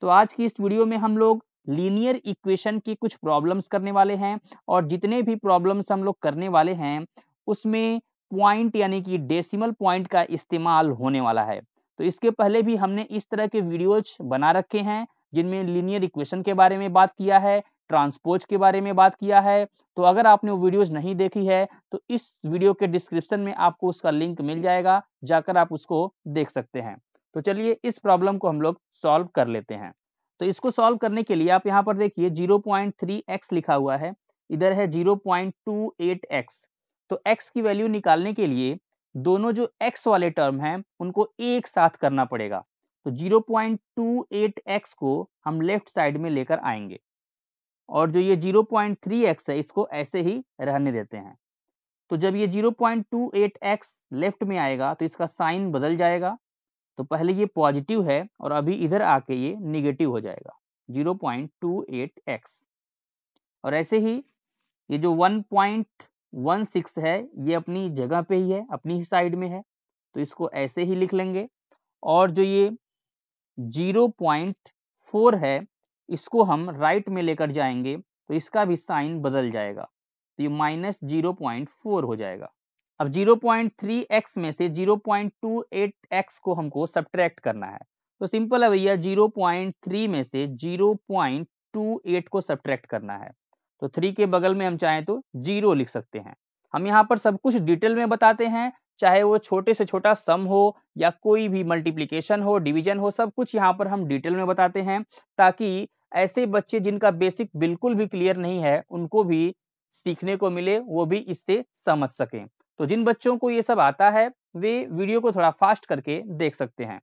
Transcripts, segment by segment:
तो आज की इस वीडियो में हम लोग लीनियर इक्वेशन की कुछ प्रॉब्लम्स करने वाले हैं और जितने भी प्रॉब्लम्स हम लोग करने वाले हैं उसमें पॉइंट यानी कि डेसिमल पॉइंट का इस्तेमाल होने वाला है तो इसके पहले भी हमने इस तरह के वीडियोज बना रखे हैं जिनमें लीनियर इक्वेशन के बारे में बात किया है ट्रांसपोज के बारे में बात किया है तो अगर आपने वो वीडियोज नहीं देखी है तो इस वीडियो के डिस्क्रिप्शन में आपको उसका लिंक मिल जाएगा जाकर आप उसको देख सकते हैं तो चलिए इस प्रॉब्लम को हम लोग सॉल्व कर लेते हैं तो इसको सॉल्व करने के लिए आप यहाँ पर देखिए 0.3x लिखा हुआ है इधर है 0.28x तो x की वैल्यू निकालने के लिए दोनों जो x वाले टर्म हैं उनको एक साथ करना पड़ेगा तो 0.28x को हम लेफ्ट साइड में लेकर आएंगे और जो ये 0.3x है इसको ऐसे ही रहने देते हैं तो जब ये 0.28x लेफ्ट में आएगा तो इसका साइन बदल जाएगा तो पहले ये पॉजिटिव है और अभी इधर आके ये निगेटिव हो जाएगा 0.28x और ऐसे ही ये जो 1.16 है ये अपनी जगह पे ही है अपनी ही साइड में है तो इसको ऐसे ही लिख लेंगे और जो ये 0.4 है इसको हम राइट में लेकर जाएंगे तो इसका भी साइन बदल जाएगा तो ये माइनस जीरो पॉइंट फोर हो जाएगा अब 0.3x में से 0.28x को हमको सब्ट्रैक्ट करना है तो सिंपल है भैया 0.3 में से 0.28 को सब्ट्रैक्ट करना है तो 3 के बगल में हम चाहें तो जीरो लिख सकते हैं हम यहाँ पर सब कुछ डिटेल में बताते हैं चाहे वो छोटे से छोटा सम हो या कोई भी मल्टीप्लीकेशन हो डिवीजन हो सब कुछ यहाँ पर हम डिटेल में बताते हैं ताकि ऐसे बच्चे जिनका बेसिक बिल्कुल भी क्लियर नहीं है उनको भी सीखने को मिले वो भी इससे समझ सकें तो जिन बच्चों को ये सब आता है वे वीडियो को थोड़ा फास्ट करके देख सकते हैं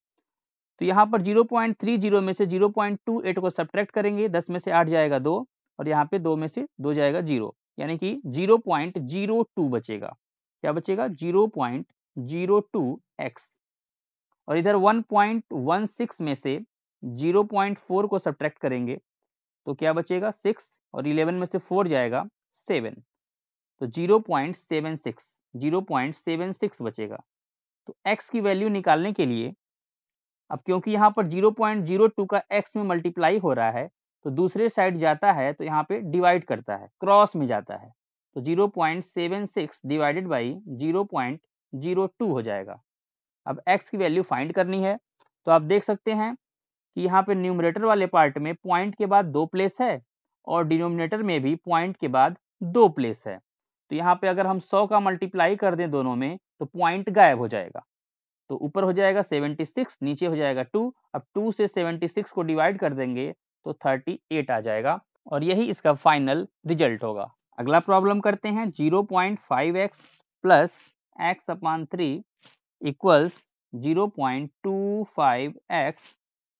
तो यहाँ पर 0.30 में से 0.28 को सब्ट्रैक्ट करेंगे 10 में से 8 जाएगा दो और यहाँ पे दो में से दो जाएगा जीरो यानी कि 0.02 बचेगा क्या बचेगा 0.02x और इधर 1.16 में से 0.4 को सब्ट्रैक्ट करेंगे तो क्या बचेगा 6 और 11 में से 4 जाएगा 7 तो 0.76 जीरो पॉइंट सेवन सिक्स बचेगा तो x की वैल्यू निकालने के लिए अब क्योंकि यहाँ पर जीरो पॉइंट जीरो टू का x में मल्टीप्लाई हो रहा है तो दूसरे साइड जाता है तो यहाँ पे डिवाइड करता है क्रॉस में जाता है तो zero point seven six divided by zero point zero two हो जाएगा अब x की वैल्यू फाइंड करनी है तो आप देख सकते हैं कि यहाँ पे न्यूमरेटर वाले पार्ट में पॉइंट के बाद दो प्लेस है और डिनोमिनेटर में भी पॉइंट के बाद दो प्लेस है तो यहाँ पे अगर हम सौ का मल्टीप्लाई कर दें दोनों में तो पॉइंट गायब हो जाएगा तो ऊपर हो जाएगा 76 नीचे हो जाएगा 2 अब 2 से 76 को डिवाइड कर देंगे तो 38 आ जाएगा और यही इसका फाइनल रिजल्ट होगा अगला प्रॉब्लम करते हैं 0.5x point five x plus x upon three equals zero point two five x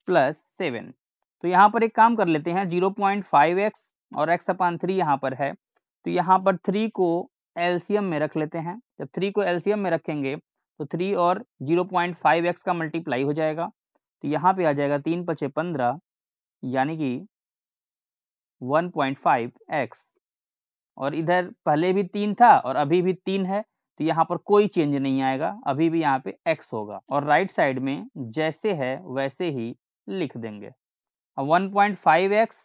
plus seven तो यहाँ पर एक काम कर लेते हैं एक्स और एक्स अपान थ्री यहाँ पर है तो यहाँ पर थ्री को एलसीएम में रख लेते हैं जब थ्री को एलसीएम में रखेंगे तो थ्री और जीरो पॉइंट फाइव एक्स का मल्टीप्लाई हो जाएगा तो यहाँ पे आ जाएगा तीन पचे पंद्रह यानी कि वन पॉइंट फाइव एक्स और इधर पहले भी तीन था और अभी भी तीन है तो यहाँ पर कोई चेंज नहीं आएगा अभी भी यहाँ पे x होगा और राइट right साइड में जैसे है वैसे ही लिख देंगे अब 1.5x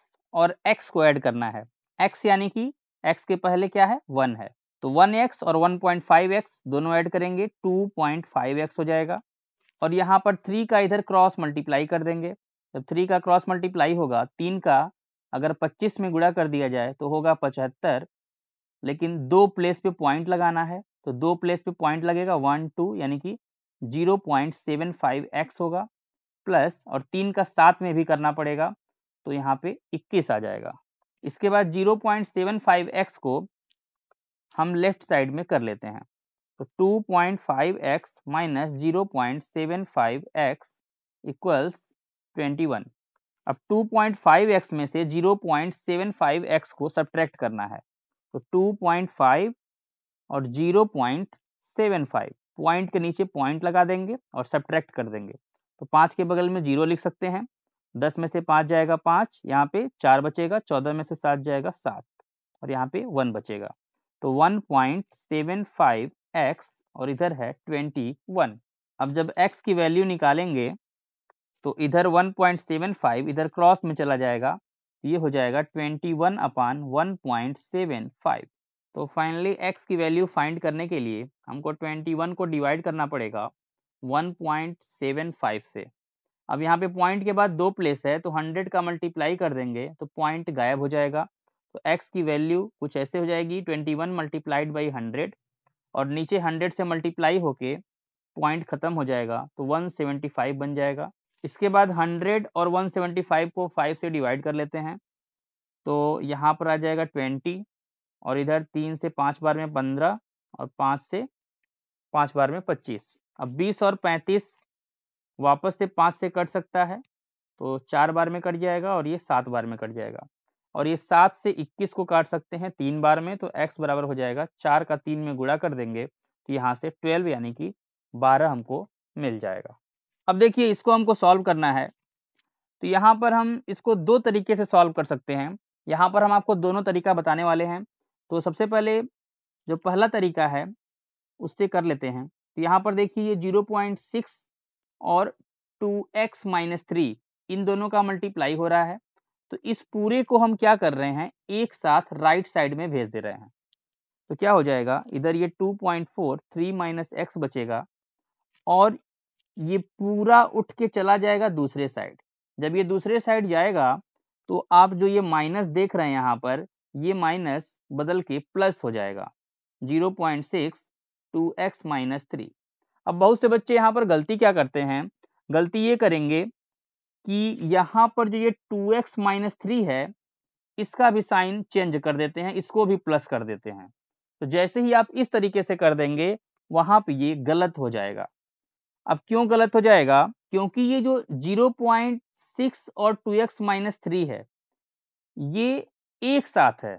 और x को ऐड करना है x यानी कि एक्स के पहले क्या है वन है तो वन एक्स और वन पॉइंट फाइव एक्स दोनों ऐड करेंगे टू पॉइंट फाइव एक्स हो जाएगा और यहाँ पर थ्री का इधर क्रॉस मल्टीप्लाई कर देंगे जब थ्री का क्रॉस मल्टीप्लाई होगा तीन का अगर पच्चीस में गुड़ा कर दिया जाए तो होगा पचहत्तर लेकिन दो प्लेस पे पॉइंट लगाना है तो दो प्लेस पे पॉइंट लगेगा वन टू यानी कि zero point seven five x होगा प्लस और तीन का सात में भी करना पड़ेगा तो यहाँ पे इक्कीस आ जाएगा इसके बाद 0.75x को हम लेफ्ट साइड में कर लेते हैं तो 2.5x minus zero point seven five x equals twenty one अब 2.5x में से 0.75x को सब्ट्रैक्ट करना है तो 2.5 और 0.75 पॉइंट के नीचे पॉइंट लगा देंगे और सब्ट्रैक्ट कर देंगे तो पाँच के बगल में जीरो लिख सकते हैं दस में से पाँच जाएगा पाँच यहाँ पे चार बचेगा चौदह में से सात जाएगा सात और यहाँ पे वन बचेगा तो one point seven five x और इधर है ट्वेंटी वन अब जब एक्स की वैल्यू निकालेंगे तो इधर वन पॉइंट सेवन फाइव इधर क्रॉस में चला जाएगा तो ये हो जाएगा twenty one upon one point seven five तो फाइनली एक्स की वैल्यू फाइंड करने के लिए हमको ट्वेंटी वन को डिवाइड करना पड़ेगा वन पॉइंट सेवन फाइव से अब यहाँ पे पॉइंट के बाद दो प्लेस है तो हंड्रेड का मल्टीप्लाई कर देंगे तो पॉइंट गायब हो जाएगा तो एक्स की वैल्यू कुछ ऐसे हो जाएगी twenty one multiplied by hundred और नीचे हंड्रेड से मल्टीप्लाई होके पॉइंट खत्म हो जाएगा तो वन सेवेंटी फाइव बन जाएगा इसके बाद हंड्रेड और वन सेवेंटी फाइव को फाइव से डिवाइड कर लेते हैं तो यहाँ पर आ जाएगा ट्वेंटी और इधर तीन से पाँच बार में पंद्रह और पाँच से पाँच बार में पच्चीस अब बीस और पैंतीस वापस से पाँच से कट सकता है तो चार बार में कट जाएगा और ये सात बार में कट जाएगा और ये सात से इक्कीस को काट सकते हैं तीन बार में तो एक्स बराबर हो जाएगा चार का तीन में गुड़ा कर देंगे तो यहाँ से ट्वेल्व यानी कि बारह हमको मिल जाएगा अब देखिए इसको हमको सॉल्व करना है तो यहाँ पर हम इसको दो तरीके से सॉल्व कर सकते हैं यहाँ पर हम आपको दोनों तरीका बताने वाले हैं तो सबसे पहले जो पहला तरीका है उससे कर लेते हैं तो यहाँ पर देखिए ये जीरो पॉइंट सिक्स और टू एक्स माइनस थ्री इन दोनों का मल्टीप्लाई हो रहा है तो इस पूरे को हम क्या कर रहे हैं एक साथ राइट साइड में भेज दे रहे हैं तो क्या हो जाएगा इधर ये two point four three minus x बचेगा और ये पूरा उठ के चला जाएगा दूसरे साइड जब ये दूसरे साइड जाएगा तो आप जो ये माइनस देख रहे हैं यहाँ पर ये माइनस बदल के प्लस हो जाएगा zero point six two x minus three अब बहुत से बच्चे यहाँ पर गलती क्या करते हैं गलती ये करेंगे कि यहाँ पर जो ये टू एक्स माइनस थ्री है इसका भी साइन चेंज कर देते हैं इसको भी प्लस कर देते हैं तो जैसे ही आप इस तरीके से कर देंगे वहां पर ये गलत हो जाएगा अब क्यों गलत हो जाएगा क्योंकि ये जो 0.6 और 2x माइनस थ्री है ये एक साथ है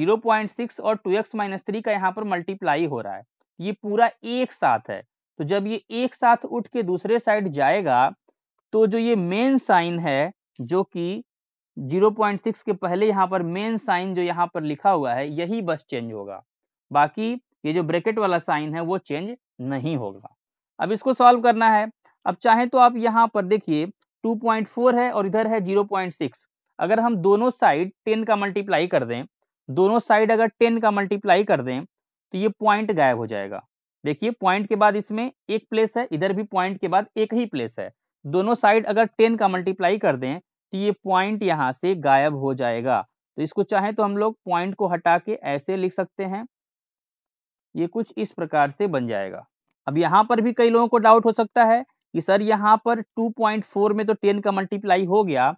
0.6 और 2x माइनस थ्री का यहाँ पर मल्टीप्लाई हो रहा है ये पूरा एक साथ है तो जब ये एक साथ उठ के दूसरे साइड जाएगा तो जो ये मेन साइन है जो कि 0.6 के पहले यहाँ पर मेन साइन जो यहाँ पर लिखा हुआ है यही बस चेंज होगा बाकी ये जो ब्रैकेट वाला साइन है वो चेंज नहीं होगा अब इसको सॉल्व करना है अब चाहे तो आप यहाँ पर देखिए 2.4 है और इधर है 0.6 अगर हम दोनों साइड 10 का मल्टीप्लाई कर दें दोनों साइड अगर 10 का मल्टीप्लाई कर दें तो ये पॉइंट गायब हो जाएगा देखिए पॉइंट के बाद इसमें एक प्लेस है इधर भी पॉइंट के बाद एक ही प्लेस है दोनों साइड अगर टेन का मल्टीप्लाई कर दें तो ये पॉइंट यहाँ से गायब हो जाएगा तो इसको चाहे तो हम लोग पॉइंट को हटा के ऐसे लिख सकते हैं ये कुछ इस प्रकार से बन जाएगा अब यहाँ पर भी कई लोगों को डाउट हो सकता है कि सर यहाँ पर 2.4 में तो 10 का मल्टीप्लाई हो गया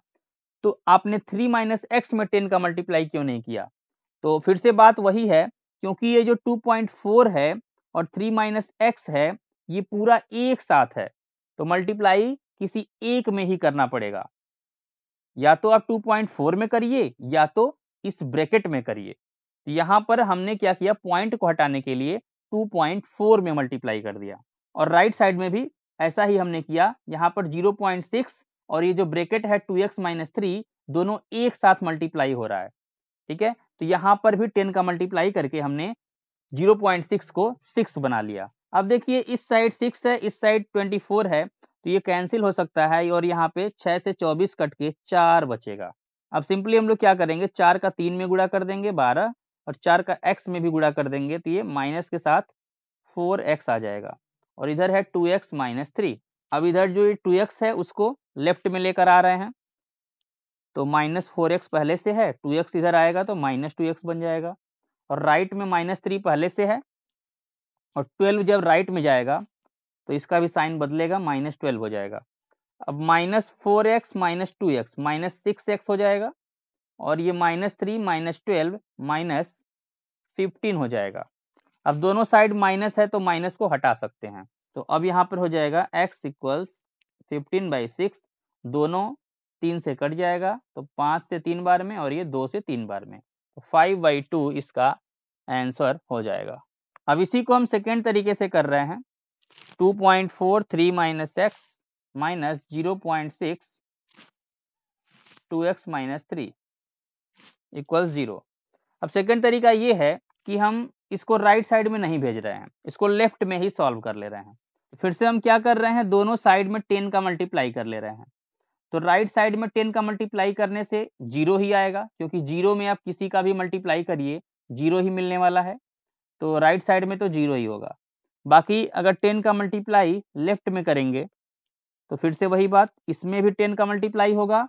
तो आपने 3 माइनस एक्स में 10 का मल्टीप्लाई क्यों नहीं किया तो फिर से बात वही है क्योंकि ये जो 2.4 है और 3 माइनस एक्स है ये पूरा एक साथ है तो मल्टीप्लाई किसी एक में ही करना पड़ेगा या तो आप 2.4 में करिए या तो इस ब्रैकेट में करिए तो यहाँ पर हमने क्या किया पॉइंट को हटाने के लिए 2.4 में मल्टीप्लाई कर दिया और राइट साइड में भी ऐसा ही हमने किया यहाँ पर 0.6 और ये जो ब्रैकेट है 2x एक्स माइनस थ्री दोनों एक साथ मल्टीप्लाई हो रहा है ठीक है तो यहाँ पर भी टेन का मल्टीप्लाई करके हमने जीरो पॉइंट सिक्स को सिक्स बना लिया अब देखिए इस साइड सिक्स है इस साइड ट्वेंटी फोर है तो ये कैंसिल हो सकता है और यहाँ पे छः से चौबीस कट के चार बचेगा अब सिंपली हम लोग क्या करेंगे चार का तीन में गुड़ा कर देंगे बारह और चार का एक्स में भी गुड़ा कर देंगे तो ये माइनस के साथ फोर एक्स आ जाएगा और इधर है टू एक्स माइनस थ्री अब इधर जो ये टू एक्स है उसको लेफ्ट में लेकर आ रहे हैं तो माइनस फोर एक्स पहले से है टू एक्स इधर आएगा तो माइनस टू एक्स बन जाएगा और राइट में माइनस थ्री पहले से है और ट्वेल्व जब राइट में जाएगा तो इसका भी साइन बदलेगा माइनस ट्वेल्व हो जाएगा अब minus four x minus two x minus six x हो जाएगा और ये minus three minus twelve minus fifteen हो जाएगा अब दोनों साइड माइनस है तो माइनस को हटा सकते हैं तो अब यहाँ पर हो जाएगा x equals fifteen by six दोनों तीन से कट जाएगा तो पाँच से तीन बार में और ये दो से तीन बार में तो फाइव बाई टू इसका आंसर हो जाएगा अब इसी को हम सेकेंड तरीके से कर रहे हैं two point four three minus x minus zero point six two x minus three equal zero अब सेकेंड तरीका ये है कि हम इसको राइट साइड में नहीं भेज रहे हैं इसको लेफ्ट में ही सॉल्व कर ले रहे हैं फिर से हम क्या कर रहे हैं दोनों साइड में टेन का मल्टीप्लाई कर ले रहे हैं तो राइट साइड में टेन का मल्टीप्लाई करने से जीरो ही आएगा क्योंकि जीरो में आप किसी का भी मल्टीप्लाई करिए जीरो ही मिलने वाला है तो राइट साइड में तो जीरो ही होगा बाकी अगर टेन का मल्टीप्लाई लेफ्ट में करेंगे तो फिर से वही बात इसमें भी टेन का मल्टीप्लाई होगा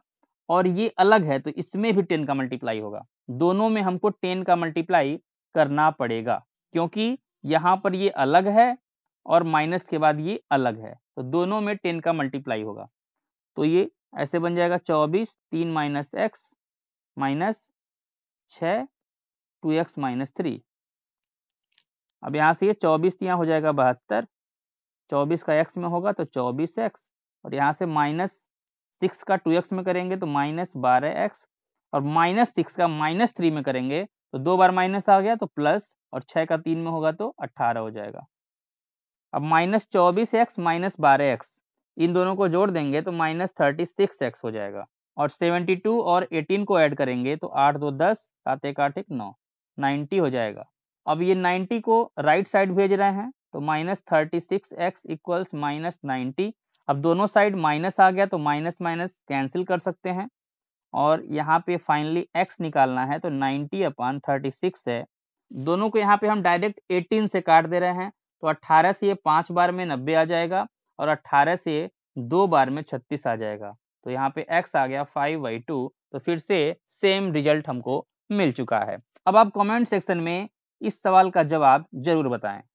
और ये अलग है तो इसमें भी टेन का मल्टीप्लाई होगा दोनों में हमको टेन का मल्टीप्लाई करना पड़ेगा क्योंकि यहाँ पर ये अलग है और माइनस के बाद ये अलग है तो दोनों में टेन का मल्टीप्लाई होगा तो ये ऐसे बन जाएगा चौबीस तीन माइनस एक्स माइनस छ टू एक्स माइनस थ्री अब यहाँ से ये चौबीस यहाँ हो जाएगा बहत्तर चौबीस का एक्स में होगा तो चौबीस एक्स और यहाँ से माइनस सिक्स का टू एक्स में करेंगे तो माइनस बारह एक्स और माइनस सिक्स का माइनस थ्री में करेंगे तो दो बार माइनस आ गया तो प्लस और छः का तीन में होगा तो अट्ठारह हो जाएगा अब माइनस चौबीस एक्स माइनस बारह एक्स इन दोनों को जोड़ देंगे तो माइनस थर्टी सिक्स एक्स हो जाएगा और सेवेंटी टू और एटीन को ऐड करेंगे तो आठ दो दस सात एक आठ एक नौ नाइन्टी हो जाएगा अब ये नाइन्टी को राइट साइड भेज रहे हैं तो minus thirty six x equals minus ninety अब दोनों साइड माइनस आ गया तो माइनस माइनस कैंसिल कर सकते हैं और यहाँ पे फाइनली एक्स निकालना है तो अपन अपान सिक्स है दोनों को यहाँ पे हम डायरेक्ट एटीन से काट दे रहे हैं तो अट्ठारह से ये पांच बार में नब्बे आ जाएगा और 18 से दो बार में 36 आ जाएगा तो यहाँ पे x आ गया फाइव बाई टू तो फिर से सेम रिजल्ट हमको मिल चुका है अब आप कमेंट सेक्शन में इस सवाल का जवाब जरूर बताएं